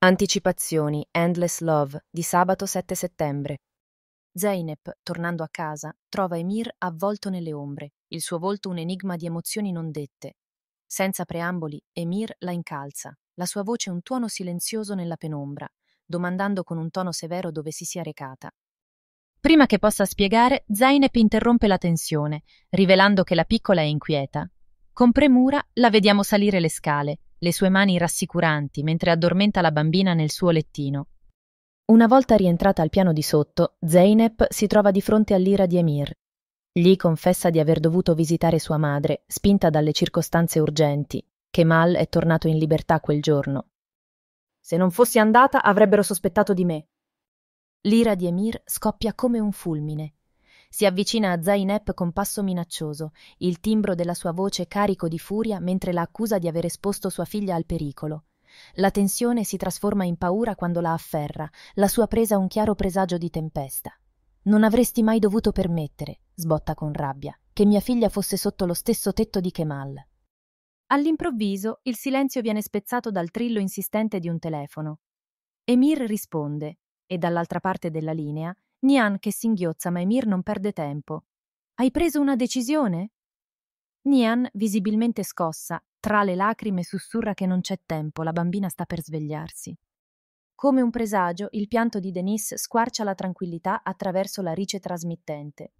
Anticipazioni, Endless Love, di sabato 7 settembre. Zeynep, tornando a casa, trova Emir avvolto nelle ombre, il suo volto un enigma di emozioni non dette. Senza preamboli, Emir la incalza, la sua voce un tuono silenzioso nella penombra, domandando con un tono severo dove si sia recata. Prima che possa spiegare, Zeynep interrompe la tensione, rivelando che la piccola è inquieta. Con premura la vediamo salire le scale, le sue mani rassicuranti mentre addormenta la bambina nel suo lettino. Una volta rientrata al piano di sotto, Zeynep si trova di fronte all'ira di Emir. Gli confessa di aver dovuto visitare sua madre, spinta dalle circostanze urgenti, che Mal è tornato in libertà quel giorno. Se non fossi andata avrebbero sospettato di me. L'ira di Emir scoppia come un fulmine si avvicina a Zainep con passo minaccioso, il timbro della sua voce carico di furia mentre la accusa di aver esposto sua figlia al pericolo. La tensione si trasforma in paura quando la afferra, la sua presa un chiaro presagio di tempesta. Non avresti mai dovuto permettere, sbotta con rabbia, che mia figlia fosse sotto lo stesso tetto di Kemal. All'improvviso il silenzio viene spezzato dal trillo insistente di un telefono. Emir risponde e dall'altra parte della linea Nian che singhiozza ma Emir non perde tempo. Hai preso una decisione? Nian, visibilmente scossa, tra le lacrime sussurra che non c'è tempo, la bambina sta per svegliarsi. Come un presagio, il pianto di Denise squarcia la tranquillità attraverso la rice trasmittente.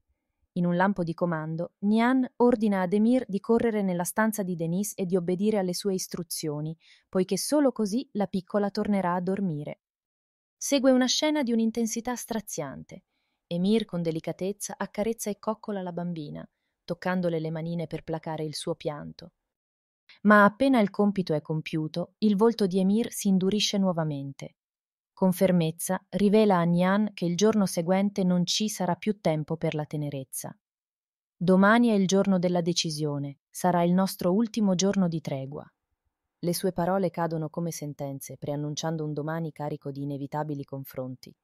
In un lampo di comando, Nian ordina ad Emir di correre nella stanza di Denise e di obbedire alle sue istruzioni, poiché solo così la piccola tornerà a dormire. Segue una scena di un'intensità straziante. Emir con delicatezza accarezza e coccola la bambina, toccandole le manine per placare il suo pianto. Ma appena il compito è compiuto, il volto di Emir si indurisce nuovamente. Con fermezza rivela a Nian che il giorno seguente non ci sarà più tempo per la tenerezza. Domani è il giorno della decisione, sarà il nostro ultimo giorno di tregua. Le sue parole cadono come sentenze, preannunciando un domani carico di inevitabili confronti.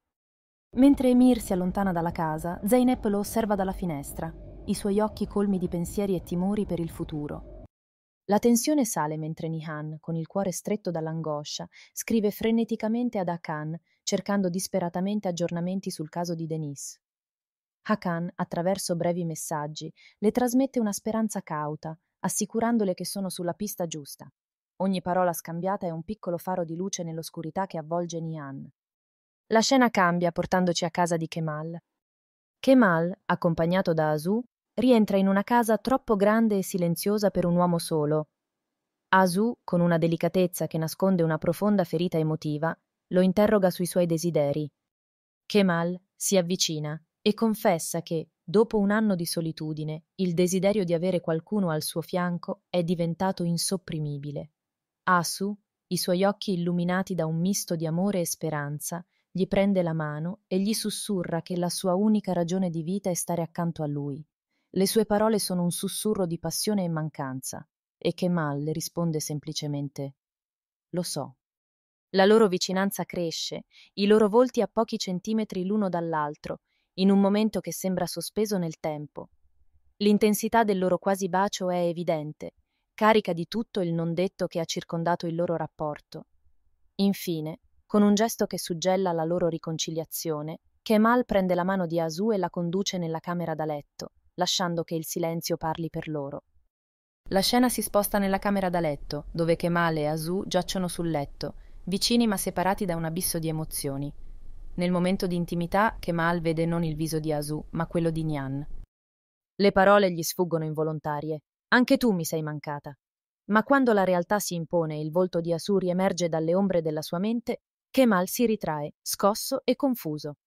Mentre Emir si allontana dalla casa, Zeynep lo osserva dalla finestra, i suoi occhi colmi di pensieri e timori per il futuro. La tensione sale mentre Nihan, con il cuore stretto dall'angoscia, scrive freneticamente ad Hakan, cercando disperatamente aggiornamenti sul caso di Denise. Hakan, attraverso brevi messaggi, le trasmette una speranza cauta, assicurandole che sono sulla pista giusta. Ogni parola scambiata è un piccolo faro di luce nell'oscurità che avvolge Nian. La scena cambia portandoci a casa di Kemal. Kemal, accompagnato da Asu, rientra in una casa troppo grande e silenziosa per un uomo solo. Asu, con una delicatezza che nasconde una profonda ferita emotiva, lo interroga sui suoi desideri. Kemal si avvicina e confessa che, dopo un anno di solitudine, il desiderio di avere qualcuno al suo fianco è diventato insopprimibile. Asu, i suoi occhi illuminati da un misto di amore e speranza, gli prende la mano e gli sussurra che la sua unica ragione di vita è stare accanto a lui. Le sue parole sono un sussurro di passione e mancanza, e Kemal le risponde semplicemente Lo so. La loro vicinanza cresce, i loro volti a pochi centimetri l'uno dall'altro, in un momento che sembra sospeso nel tempo. L'intensità del loro quasi bacio è evidente, carica di tutto il non detto che ha circondato il loro rapporto. Infine, con un gesto che suggella la loro riconciliazione, Kemal prende la mano di Asu e la conduce nella camera da letto, lasciando che il silenzio parli per loro. La scena si sposta nella camera da letto, dove Kemal e Asu giacciono sul letto, vicini ma separati da un abisso di emozioni. Nel momento di intimità, Kemal vede non il viso di Asu, ma quello di Nian. Le parole gli sfuggono involontarie, anche tu mi sei mancata. Ma quando la realtà si impone e il volto di Asuri riemerge dalle ombre della sua mente, Kemal si ritrae, scosso e confuso.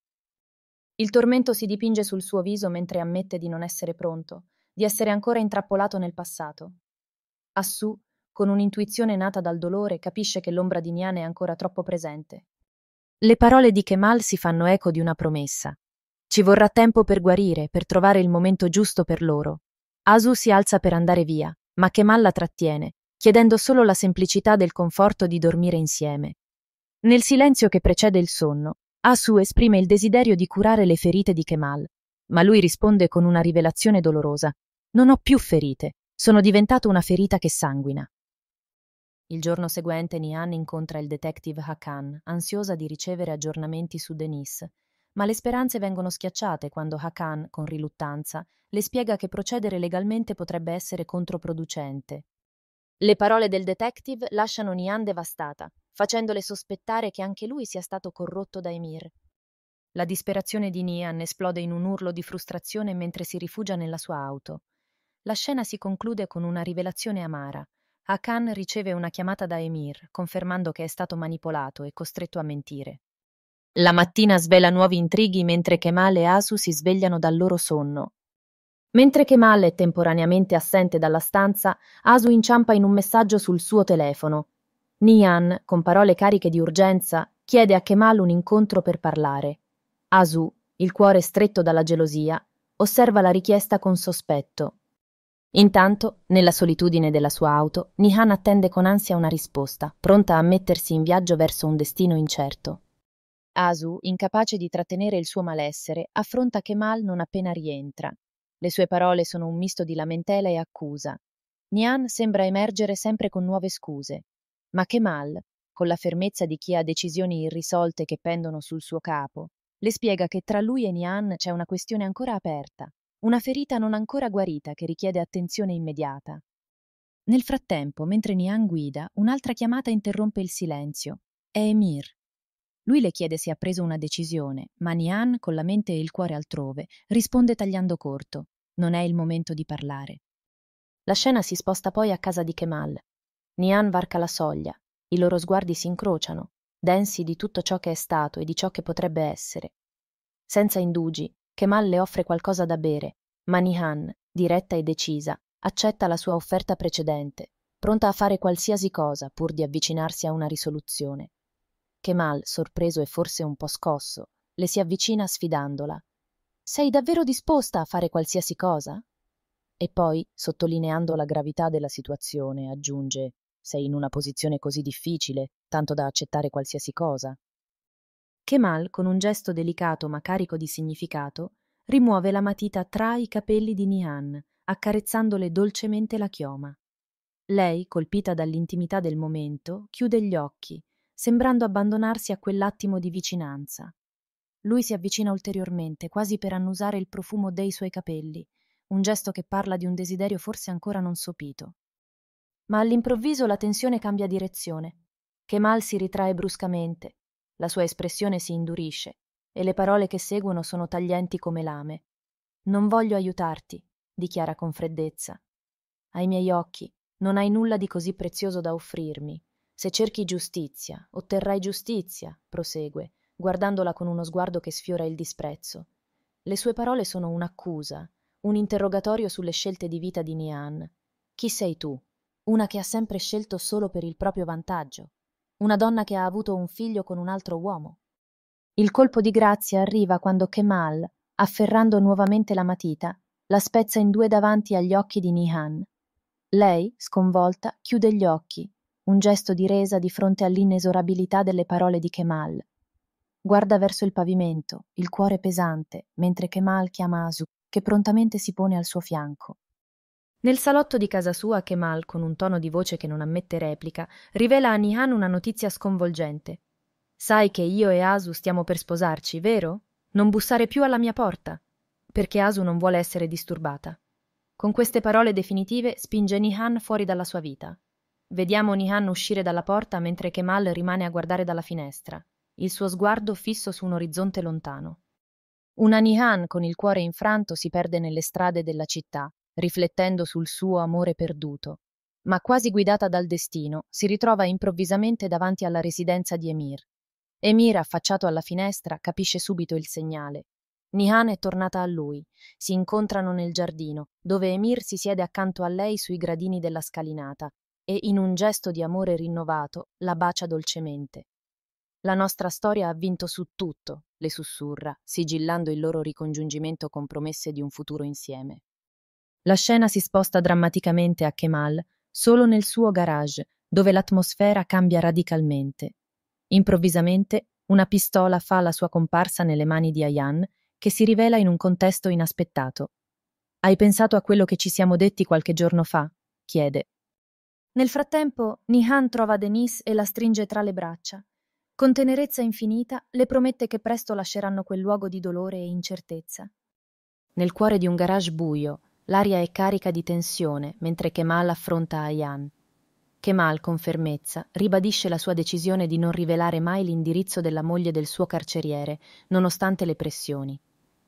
Il tormento si dipinge sul suo viso mentre ammette di non essere pronto, di essere ancora intrappolato nel passato. Assu, con un'intuizione nata dal dolore, capisce che l'ombra di Nian è ancora troppo presente. Le parole di Kemal si fanno eco di una promessa. Ci vorrà tempo per guarire, per trovare il momento giusto per loro, Asu si alza per andare via, ma Kemal la trattiene, chiedendo solo la semplicità del conforto di dormire insieme. Nel silenzio che precede il sonno, Asu esprime il desiderio di curare le ferite di Kemal, ma lui risponde con una rivelazione dolorosa. Non ho più ferite, sono diventato una ferita che sanguina. Il giorno seguente Nian incontra il detective Hakan, ansiosa di ricevere aggiornamenti su Denise, ma le speranze vengono schiacciate quando Hakan, con riluttanza, le spiega che procedere legalmente potrebbe essere controproducente. Le parole del detective lasciano Nian devastata, facendole sospettare che anche lui sia stato corrotto da Emir. La disperazione di Nian esplode in un urlo di frustrazione mentre si rifugia nella sua auto. La scena si conclude con una rivelazione amara. Hakan riceve una chiamata da Emir, confermando che è stato manipolato e costretto a mentire. La mattina svela nuovi intrighi mentre Kemal e Asu si svegliano dal loro sonno. Mentre Kemal è temporaneamente assente dalla stanza, Asu inciampa in un messaggio sul suo telefono. Nian, con parole cariche di urgenza, chiede a Kemal un incontro per parlare. Asu, il cuore stretto dalla gelosia, osserva la richiesta con sospetto. Intanto, nella solitudine della sua auto, Nihan attende con ansia una risposta, pronta a mettersi in viaggio verso un destino incerto. Asu, incapace di trattenere il suo malessere, affronta Kemal non appena rientra. Le sue parole sono un misto di lamentela e accusa. Nian sembra emergere sempre con nuove scuse, ma Kemal, con la fermezza di chi ha decisioni irrisolte che pendono sul suo capo, le spiega che tra lui e Nian c'è una questione ancora aperta, una ferita non ancora guarita che richiede attenzione immediata. Nel frattempo, mentre Nian guida, un'altra chiamata interrompe il silenzio. È Emir, lui le chiede se ha preso una decisione, ma Nian, con la mente e il cuore altrove, risponde tagliando corto. Non è il momento di parlare. La scena si sposta poi a casa di Kemal. Nian varca la soglia, i loro sguardi si incrociano, densi di tutto ciò che è stato e di ciò che potrebbe essere. Senza indugi, Kemal le offre qualcosa da bere, ma Nihan, diretta e decisa, accetta la sua offerta precedente, pronta a fare qualsiasi cosa pur di avvicinarsi a una risoluzione. Kemal, sorpreso e forse un po' scosso, le si avvicina sfidandola. Sei davvero disposta a fare qualsiasi cosa? E poi, sottolineando la gravità della situazione, aggiunge Sei in una posizione così difficile, tanto da accettare qualsiasi cosa. Kemal, con un gesto delicato ma carico di significato, rimuove la matita tra i capelli di Nihan, accarezzandole dolcemente la chioma. Lei, colpita dall'intimità del momento, chiude gli occhi sembrando abbandonarsi a quell'attimo di vicinanza. Lui si avvicina ulteriormente, quasi per annusare il profumo dei suoi capelli, un gesto che parla di un desiderio forse ancora non sopito. Ma all'improvviso la tensione cambia direzione. Kemal si ritrae bruscamente, la sua espressione si indurisce e le parole che seguono sono taglienti come lame. Non voglio aiutarti, dichiara con freddezza. Ai miei occhi non hai nulla di così prezioso da offrirmi. Se cerchi giustizia, otterrai giustizia, prosegue, guardandola con uno sguardo che sfiora il disprezzo. Le sue parole sono un'accusa, un interrogatorio sulle scelte di vita di Nian. Chi sei tu? Una che ha sempre scelto solo per il proprio vantaggio. Una donna che ha avuto un figlio con un altro uomo. Il colpo di grazia arriva quando Kemal, afferrando nuovamente la matita, la spezza in due davanti agli occhi di Nihan. Lei, sconvolta, chiude gli occhi, un gesto di resa di fronte all'inesorabilità delle parole di Kemal. Guarda verso il pavimento, il cuore pesante, mentre Kemal chiama Asu, che prontamente si pone al suo fianco. Nel salotto di casa sua, Kemal, con un tono di voce che non ammette replica, rivela a Nihan una notizia sconvolgente. Sai che io e Asu stiamo per sposarci, vero? Non bussare più alla mia porta, perché Asu non vuole essere disturbata. Con queste parole definitive spinge Nihan fuori dalla sua vita, Vediamo Nihan uscire dalla porta mentre Kemal rimane a guardare dalla finestra, il suo sguardo fisso su un orizzonte lontano. Una Nihan con il cuore infranto si perde nelle strade della città, riflettendo sul suo amore perduto, ma quasi guidata dal destino, si ritrova improvvisamente davanti alla residenza di Emir. Emir, affacciato alla finestra, capisce subito il segnale. Nihan è tornata a lui. Si incontrano nel giardino, dove Emir si siede accanto a lei sui gradini della scalinata, e in un gesto di amore rinnovato la bacia dolcemente. La nostra storia ha vinto su tutto, le sussurra, sigillando il loro ricongiungimento con promesse di un futuro insieme. La scena si sposta drammaticamente a Kemal, solo nel suo garage, dove l'atmosfera cambia radicalmente. Improvvisamente, una pistola fa la sua comparsa nelle mani di Ayan, che si rivela in un contesto inaspettato. Hai pensato a quello che ci siamo detti qualche giorno fa? chiede, nel frattempo, Nihan trova Denise e la stringe tra le braccia. Con tenerezza infinita le promette che presto lasceranno quel luogo di dolore e incertezza. Nel cuore di un garage buio, l'aria è carica di tensione mentre Kemal affronta Ayan. Kemal, con fermezza, ribadisce la sua decisione di non rivelare mai l'indirizzo della moglie del suo carceriere, nonostante le pressioni.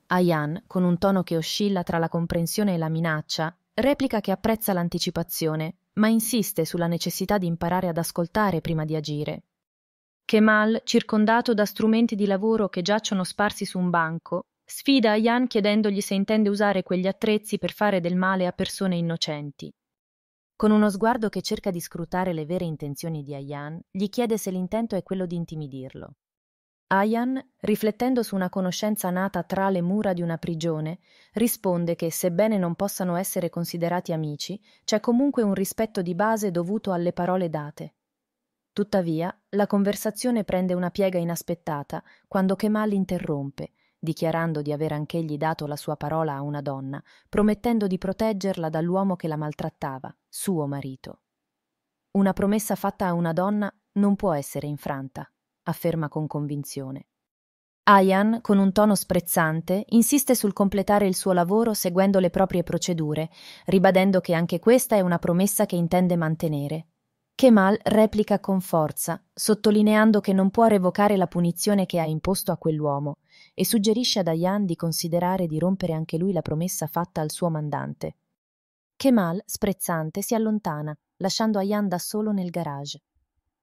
Ayan, con un tono che oscilla tra la comprensione e la minaccia, replica che apprezza l'anticipazione, ma insiste sulla necessità di imparare ad ascoltare prima di agire. Kemal, circondato da strumenti di lavoro che giacciono sparsi su un banco, sfida Ayan chiedendogli se intende usare quegli attrezzi per fare del male a persone innocenti. Con uno sguardo che cerca di scrutare le vere intenzioni di Ayan, gli chiede se l'intento è quello di intimidirlo. Ayan, riflettendo su una conoscenza nata tra le mura di una prigione, risponde che, sebbene non possano essere considerati amici, c'è comunque un rispetto di base dovuto alle parole date. Tuttavia, la conversazione prende una piega inaspettata quando Kemal interrompe, dichiarando di aver anch'egli dato la sua parola a una donna, promettendo di proteggerla dall'uomo che la maltrattava, suo marito. Una promessa fatta a una donna non può essere infranta afferma con convinzione. Ayan, con un tono sprezzante, insiste sul completare il suo lavoro seguendo le proprie procedure, ribadendo che anche questa è una promessa che intende mantenere. Kemal replica con forza, sottolineando che non può revocare la punizione che ha imposto a quell'uomo e suggerisce ad Ayan di considerare di rompere anche lui la promessa fatta al suo mandante. Kemal, sprezzante, si allontana, lasciando Ayan da solo nel garage.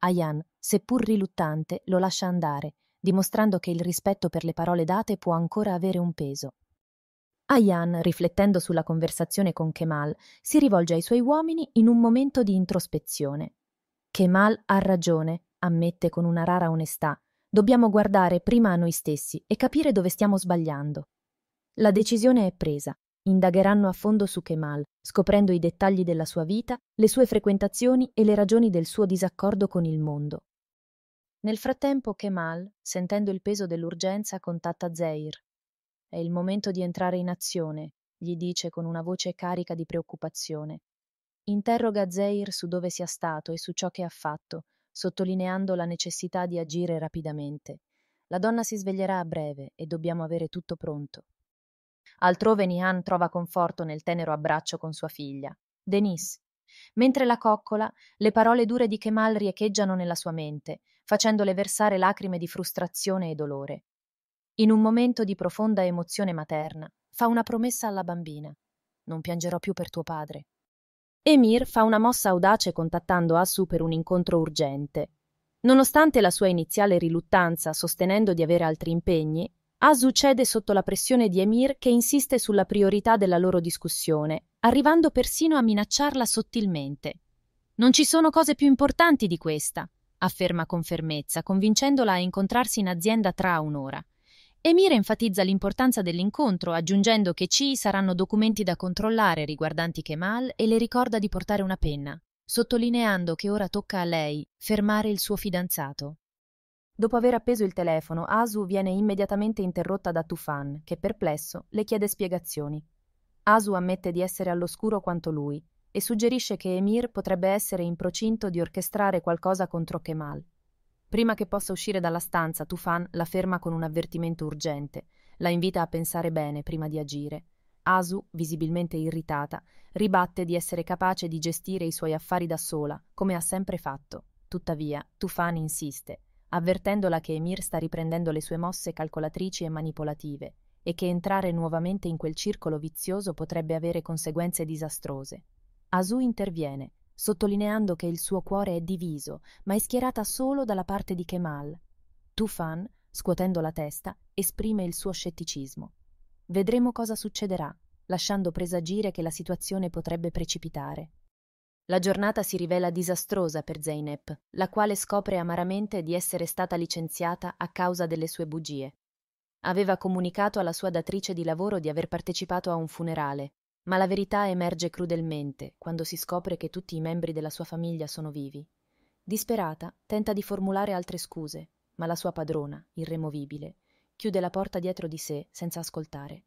Ayan, seppur riluttante, lo lascia andare, dimostrando che il rispetto per le parole date può ancora avere un peso. Ayan, riflettendo sulla conversazione con Kemal, si rivolge ai suoi uomini in un momento di introspezione. Kemal ha ragione, ammette con una rara onestà. Dobbiamo guardare prima a noi stessi e capire dove stiamo sbagliando. La decisione è presa. Indagheranno a fondo su Kemal, scoprendo i dettagli della sua vita, le sue frequentazioni e le ragioni del suo disaccordo con il mondo. Nel frattempo Kemal, sentendo il peso dell'urgenza, contatta Zeir. È il momento di entrare in azione, gli dice con una voce carica di preoccupazione. Interroga Zeir su dove sia stato e su ciò che ha fatto, sottolineando la necessità di agire rapidamente. La donna si sveglierà a breve e dobbiamo avere tutto pronto. Altrove Nihan trova conforto nel tenero abbraccio con sua figlia, Denise. Mentre la coccola, le parole dure di Kemal riecheggiano nella sua mente, facendole versare lacrime di frustrazione e dolore. In un momento di profonda emozione materna, fa una promessa alla bambina. Non piangerò più per tuo padre. Emir fa una mossa audace contattando Asu per un incontro urgente. Nonostante la sua iniziale riluttanza, sostenendo di avere altri impegni, Asu cede sotto la pressione di Emir che insiste sulla priorità della loro discussione, arrivando persino a minacciarla sottilmente. Non ci sono cose più importanti di questa, afferma con fermezza, convincendola a incontrarsi in azienda tra un'ora. Emir enfatizza l'importanza dell'incontro, aggiungendo che ci saranno documenti da controllare riguardanti Kemal e le ricorda di portare una penna, sottolineando che ora tocca a lei fermare il suo fidanzato. Dopo aver appeso il telefono, Asu viene immediatamente interrotta da Tufan, che perplesso le chiede spiegazioni. Asu ammette di essere all'oscuro quanto lui e suggerisce che Emir potrebbe essere in procinto di orchestrare qualcosa contro Kemal. Prima che possa uscire dalla stanza, Tufan la ferma con un avvertimento urgente, la invita a pensare bene prima di agire. Asu, visibilmente irritata, ribatte di essere capace di gestire i suoi affari da sola, come ha sempre fatto. Tuttavia, Tufan insiste avvertendola che Emir sta riprendendo le sue mosse calcolatrici e manipolative e che entrare nuovamente in quel circolo vizioso potrebbe avere conseguenze disastrose. Asu interviene, sottolineando che il suo cuore è diviso, ma è schierata solo dalla parte di Kemal. Tufan, scuotendo la testa, esprime il suo scetticismo. Vedremo cosa succederà, lasciando presagire che la situazione potrebbe precipitare. La giornata si rivela disastrosa per Zeynep, la quale scopre amaramente di essere stata licenziata a causa delle sue bugie. Aveva comunicato alla sua datrice di lavoro di aver partecipato a un funerale, ma la verità emerge crudelmente quando si scopre che tutti i membri della sua famiglia sono vivi. Disperata, tenta di formulare altre scuse, ma la sua padrona, irremovibile, chiude la porta dietro di sé senza ascoltare.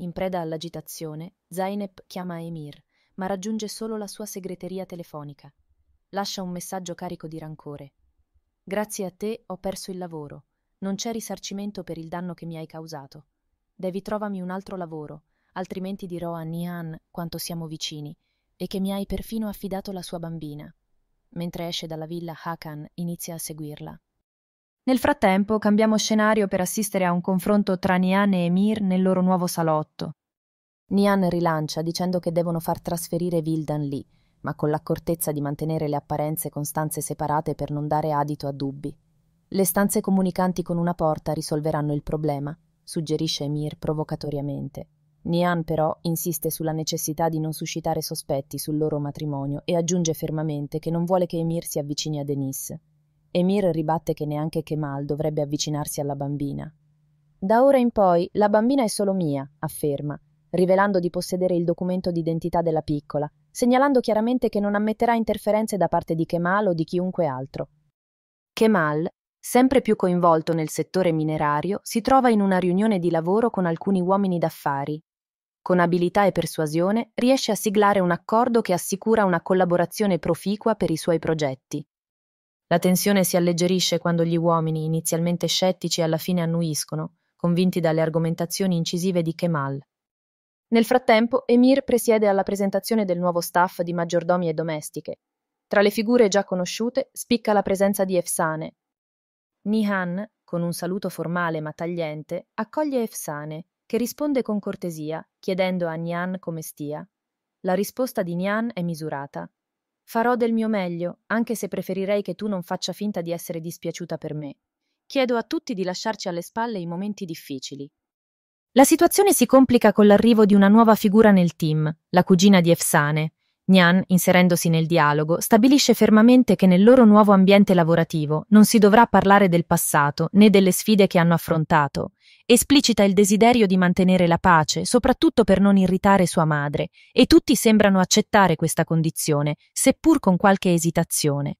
In preda all'agitazione, Zeynep chiama Emir, ma raggiunge solo la sua segreteria telefonica. Lascia un messaggio carico di rancore. Grazie a te ho perso il lavoro. Non c'è risarcimento per il danno che mi hai causato. Devi trovami un altro lavoro, altrimenti dirò a Nian quanto siamo vicini e che mi hai perfino affidato la sua bambina. Mentre esce dalla villa, Hakan inizia a seguirla. Nel frattempo cambiamo scenario per assistere a un confronto tra Nian e Emir nel loro nuovo salotto. Nian rilancia dicendo che devono far trasferire Vildan lì, ma con l'accortezza di mantenere le apparenze con stanze separate per non dare adito a dubbi. Le stanze comunicanti con una porta risolveranno il problema, suggerisce Emir provocatoriamente. Nian però insiste sulla necessità di non suscitare sospetti sul loro matrimonio e aggiunge fermamente che non vuole che Emir si avvicini a Denise. Emir ribatte che neanche Kemal dovrebbe avvicinarsi alla bambina. Da ora in poi la bambina è solo mia, afferma, rivelando di possedere il documento d'identità della piccola, segnalando chiaramente che non ammetterà interferenze da parte di Kemal o di chiunque altro. Kemal, sempre più coinvolto nel settore minerario, si trova in una riunione di lavoro con alcuni uomini d'affari. Con abilità e persuasione riesce a siglare un accordo che assicura una collaborazione proficua per i suoi progetti. La tensione si alleggerisce quando gli uomini, inizialmente scettici, alla fine annuiscono, convinti dalle argomentazioni incisive di Kemal. Nel frattempo Emir presiede alla presentazione del nuovo staff di maggiordomi e domestiche. Tra le figure già conosciute spicca la presenza di Efsane. Nihan, con un saluto formale ma tagliente, accoglie Efsane, che risponde con cortesia, chiedendo a Nian come stia. La risposta di Nian è misurata. Farò del mio meglio, anche se preferirei che tu non faccia finta di essere dispiaciuta per me. Chiedo a tutti di lasciarci alle spalle i momenti difficili, la situazione si complica con l'arrivo di una nuova figura nel team, la cugina di Efsane. Nian, inserendosi nel dialogo, stabilisce fermamente che nel loro nuovo ambiente lavorativo non si dovrà parlare del passato né delle sfide che hanno affrontato. Esplicita il desiderio di mantenere la pace, soprattutto per non irritare sua madre, e tutti sembrano accettare questa condizione, seppur con qualche esitazione.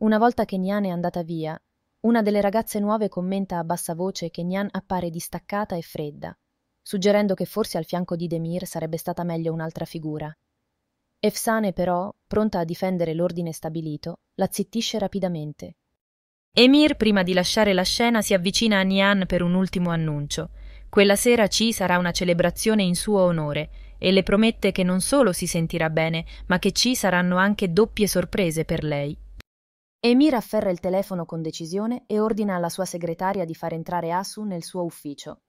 Una volta che Nian è andata via, una delle ragazze nuove commenta a bassa voce che Nian appare distaccata e fredda, suggerendo che forse al fianco di Demir sarebbe stata meglio un'altra figura. Efsane però, pronta a difendere l'ordine stabilito, la zittisce rapidamente. Emir, prima di lasciare la scena, si avvicina a Nian per un ultimo annuncio. Quella sera ci sarà una celebrazione in suo onore e le promette che non solo si sentirà bene, ma che ci saranno anche doppie sorprese per lei. Emir afferra il telefono con decisione e ordina alla sua segretaria di far entrare Asu nel suo ufficio.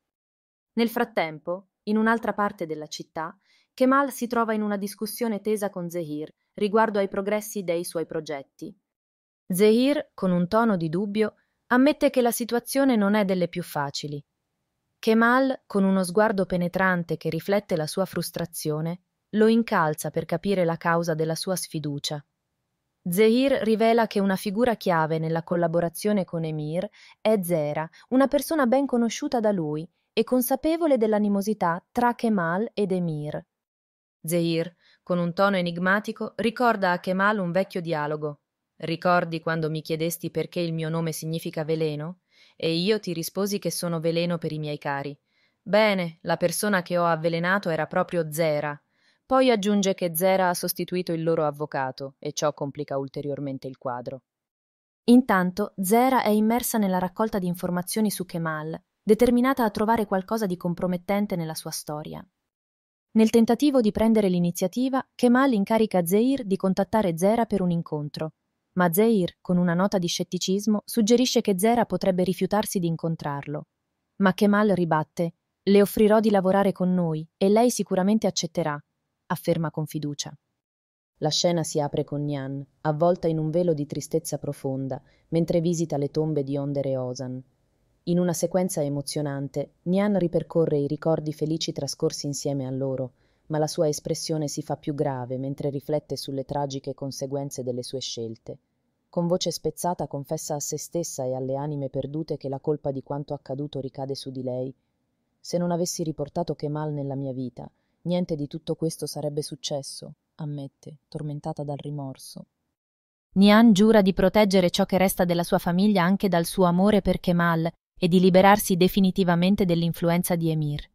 Nel frattempo, in un'altra parte della città, Kemal si trova in una discussione tesa con Zehir riguardo ai progressi dei suoi progetti. Zehir, con un tono di dubbio, ammette che la situazione non è delle più facili. Kemal, con uno sguardo penetrante che riflette la sua frustrazione, lo incalza per capire la causa della sua sfiducia. Zehir rivela che una figura chiave nella collaborazione con Emir è Zera, una persona ben conosciuta da lui e consapevole dell'animosità tra Kemal ed Emir. Zehir, con un tono enigmatico, ricorda a Kemal un vecchio dialogo. Ricordi quando mi chiedesti perché il mio nome significa veleno? E io ti risposi che sono veleno per i miei cari. Bene, la persona che ho avvelenato era proprio Zera, poi aggiunge che Zera ha sostituito il loro avvocato e ciò complica ulteriormente il quadro. Intanto Zera è immersa nella raccolta di informazioni su Kemal, determinata a trovare qualcosa di compromettente nella sua storia. Nel tentativo di prendere l'iniziativa, Kemal incarica Zeir di contattare Zera per un incontro, ma Zeir, con una nota di scetticismo, suggerisce che Zera potrebbe rifiutarsi di incontrarlo. Ma Kemal ribatte: Le offrirò di lavorare con noi e lei sicuramente accetterà, afferma con fiducia. La scena si apre con Nian, avvolta in un velo di tristezza profonda, mentre visita le tombe di Ondere Osan. In una sequenza emozionante, Nian ripercorre i ricordi felici trascorsi insieme a loro, ma la sua espressione si fa più grave mentre riflette sulle tragiche conseguenze delle sue scelte. Con voce spezzata confessa a se stessa e alle anime perdute che la colpa di quanto accaduto ricade su di lei. Se non avessi riportato Kemal nella mia vita, niente di tutto questo sarebbe successo ammette tormentata dal rimorso nian giura di proteggere ciò che resta della sua famiglia anche dal suo amore per kemal e di liberarsi definitivamente dell'influenza di emir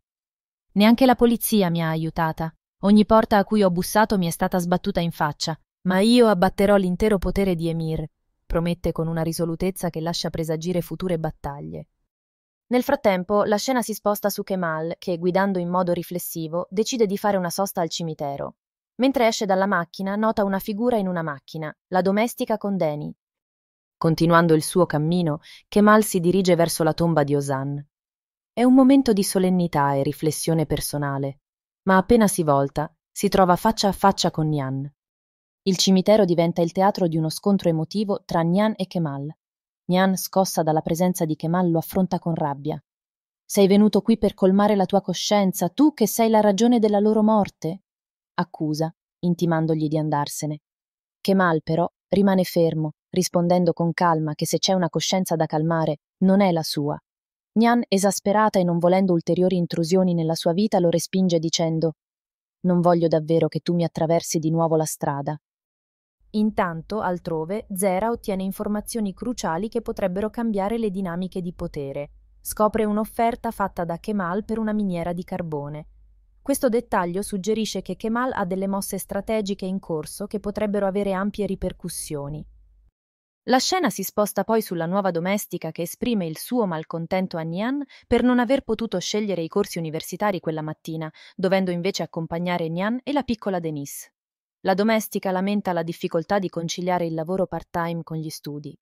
neanche la polizia mi ha aiutata ogni porta a cui ho bussato mi è stata sbattuta in faccia ma io abbatterò l'intero potere di emir promette con una risolutezza che lascia presagire future battaglie nel frattempo la scena si sposta su Kemal che, guidando in modo riflessivo, decide di fare una sosta al cimitero. Mentre esce dalla macchina nota una figura in una macchina, la domestica con Danny. Continuando il suo cammino, Kemal si dirige verso la tomba di Osan. È un momento di solennità e riflessione personale, ma appena si volta si trova faccia a faccia con Nian. Il cimitero diventa il teatro di uno scontro emotivo tra Nian e Kemal. Nian, scossa dalla presenza di Kemal, lo affronta con rabbia. Sei venuto qui per colmare la tua coscienza, tu che sei la ragione della loro morte? accusa, intimandogli di andarsene. Kemal, però, rimane fermo, rispondendo con calma che se c'è una coscienza da calmare, non è la sua. Nian, esasperata e non volendo ulteriori intrusioni nella sua vita, lo respinge dicendo Non voglio davvero che tu mi attraversi di nuovo la strada. Intanto, altrove, Zera ottiene informazioni cruciali che potrebbero cambiare le dinamiche di potere. Scopre un'offerta fatta da Kemal per una miniera di carbone. Questo dettaglio suggerisce che Kemal ha delle mosse strategiche in corso che potrebbero avere ampie ripercussioni. La scena si sposta poi sulla nuova domestica che esprime il suo malcontento a Nian per non aver potuto scegliere i corsi universitari quella mattina, dovendo invece accompagnare Nian e la piccola Denise. La domestica lamenta la difficoltà di conciliare il lavoro part-time con gli studi.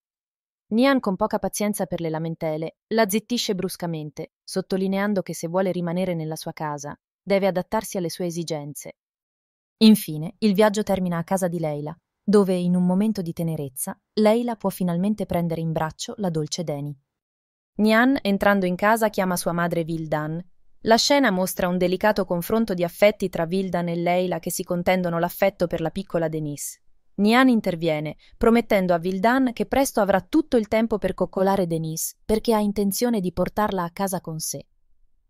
Nian, con poca pazienza per le lamentele, la zittisce bruscamente, sottolineando che se vuole rimanere nella sua casa, deve adattarsi alle sue esigenze. Infine, il viaggio termina a casa di Leila, dove, in un momento di tenerezza, Leila può finalmente prendere in braccio la dolce Deni. Nian, entrando in casa, chiama sua madre Vildan la scena mostra un delicato confronto di affetti tra Vildan e Leila che si contendono l'affetto per la piccola Denise. Nian interviene, promettendo a Vildan che presto avrà tutto il tempo per coccolare Denise, perché ha intenzione di portarla a casa con sé.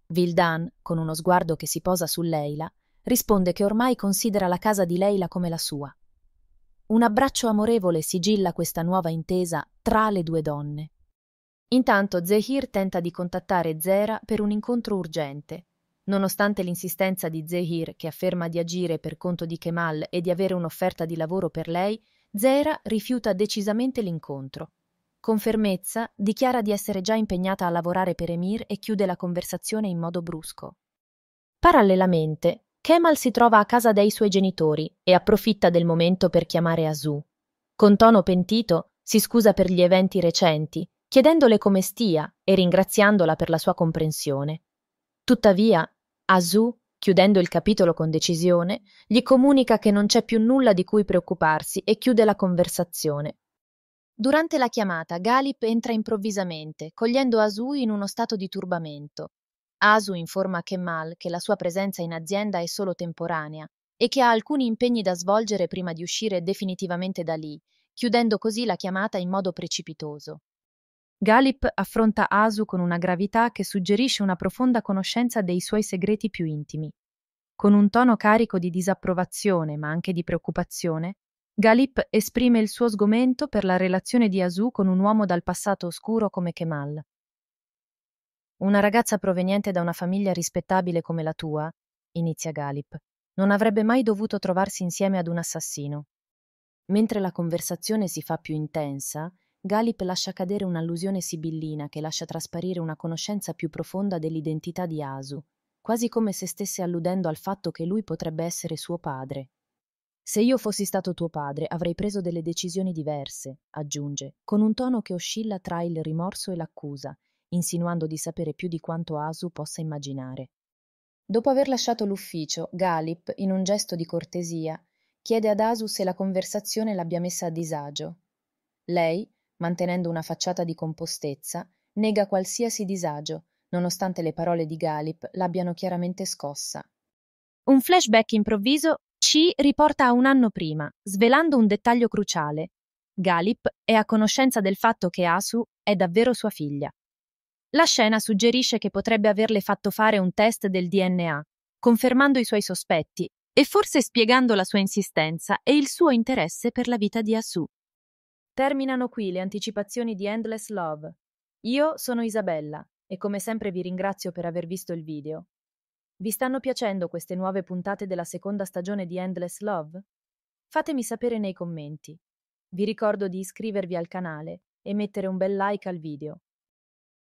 Vildan, con uno sguardo che si posa su Leila, risponde che ormai considera la casa di Leila come la sua. Un abbraccio amorevole sigilla questa nuova intesa tra le due donne. Intanto Zehir tenta di contattare Zera per un incontro urgente. Nonostante l'insistenza di Zehir, che afferma di agire per conto di Kemal e di avere un'offerta di lavoro per lei, Zera rifiuta decisamente l'incontro. Con fermezza dichiara di essere già impegnata a lavorare per Emir e chiude la conversazione in modo brusco. Parallelamente, Kemal si trova a casa dei suoi genitori e approfitta del momento per chiamare Azu. Con tono pentito, si scusa per gli eventi recenti chiedendole come stia e ringraziandola per la sua comprensione. Tuttavia, Azu, chiudendo il capitolo con decisione, gli comunica che non c'è più nulla di cui preoccuparsi e chiude la conversazione. Durante la chiamata, Galip entra improvvisamente, cogliendo Asu in uno stato di turbamento. Asu informa Kemal che la sua presenza in azienda è solo temporanea e che ha alcuni impegni da svolgere prima di uscire definitivamente da lì, chiudendo così la chiamata in modo precipitoso. Galip affronta Asu con una gravità che suggerisce una profonda conoscenza dei suoi segreti più intimi. Con un tono carico di disapprovazione, ma anche di preoccupazione, Galip esprime il suo sgomento per la relazione di Asu con un uomo dal passato oscuro come Kemal. Una ragazza proveniente da una famiglia rispettabile come la tua, inizia Galip, non avrebbe mai dovuto trovarsi insieme ad un assassino. Mentre la conversazione si fa più intensa, Galip lascia cadere un'allusione sibillina che lascia trasparire una conoscenza più profonda dell'identità di Asu, quasi come se stesse alludendo al fatto che lui potrebbe essere suo padre. Se io fossi stato tuo padre avrei preso delle decisioni diverse, aggiunge, con un tono che oscilla tra il rimorso e l'accusa, insinuando di sapere più di quanto Asu possa immaginare. Dopo aver lasciato l'ufficio, Galip, in un gesto di cortesia, chiede ad Asu se la conversazione l'abbia messa a disagio. Lei, mantenendo una facciata di compostezza nega qualsiasi disagio nonostante le parole di Galip l'abbiano chiaramente scossa. Un flashback improvviso ci riporta a un anno prima, svelando un dettaglio cruciale. Galip è a conoscenza del fatto che Asu è davvero sua figlia. La scena suggerisce che potrebbe averle fatto fare un test del DNA, confermando i suoi sospetti e forse spiegando la sua insistenza e il suo interesse per la vita di Asu. Terminano qui le anticipazioni di Endless Love. Io sono Isabella e come sempre vi ringrazio per aver visto il video. Vi stanno piacendo queste nuove puntate della seconda stagione di Endless Love? Fatemi sapere nei commenti. Vi ricordo di iscrivervi al canale e mettere un bel like al video.